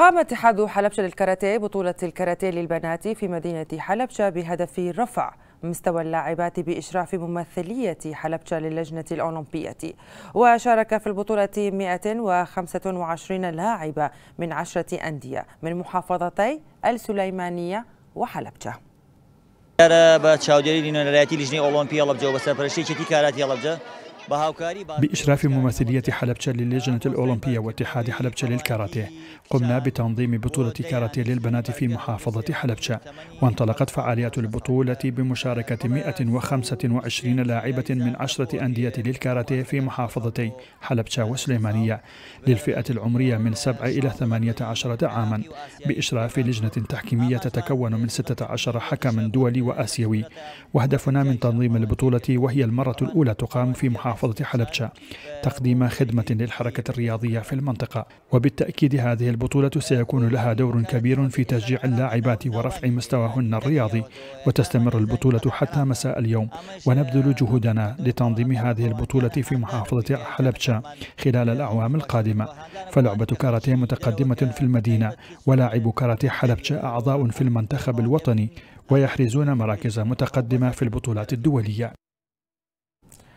أقام اتحاد حلبشة للكاراتيه بطولة الكاراتيه للبنات في مدينة حلبشة بهدف رفع مستوى اللاعبات بإشراف ممثلية حلبشة للجنة الأولمبية وشارك في البطولة 125 لاعبة من عشرة أندية من محافظتي السليمانية وحلبشة چاودێری لیژنەی ئۆلۆمپی و کاراتی بإشراف ممثلية حلبشة للجنة الأولمبية واتحاد حلبشة للكاراتيه قمنا بتنظيم بطولة كاراتيه للبنات في محافظة حلبشة وانطلقت فعاليات البطولة بمشاركة 125 لاعبة من عشرة أندية للكاراتيه في محافظتي حلبشة وسليمانية للفئة العمرية من 7 إلى 18 عاما بإشراف لجنة تحكيمية تتكون من 16 حكم دولي وآسيوي وهدفنا من تنظيم البطولة وهي المرة الأولى تقام في محافظة محافظة حلبجة تقديم خدمة للحركة الرياضية في المنطقة وبالتأكيد هذه البطولة سيكون لها دور كبير في تشجيع اللاعبات ورفع مستواهن الرياضي وتستمر البطولة حتى مساء اليوم ونبذل جهودنا لتنظيم هذه البطولة في محافظة حلبجة خلال الأعوام القادمة فلعبة كاراتيه متقدمة في المدينة ولاعب كاراتيه حلبجة أعضاء في المنتخب الوطني ويحرزون مراكز متقدمة في البطولات الدولية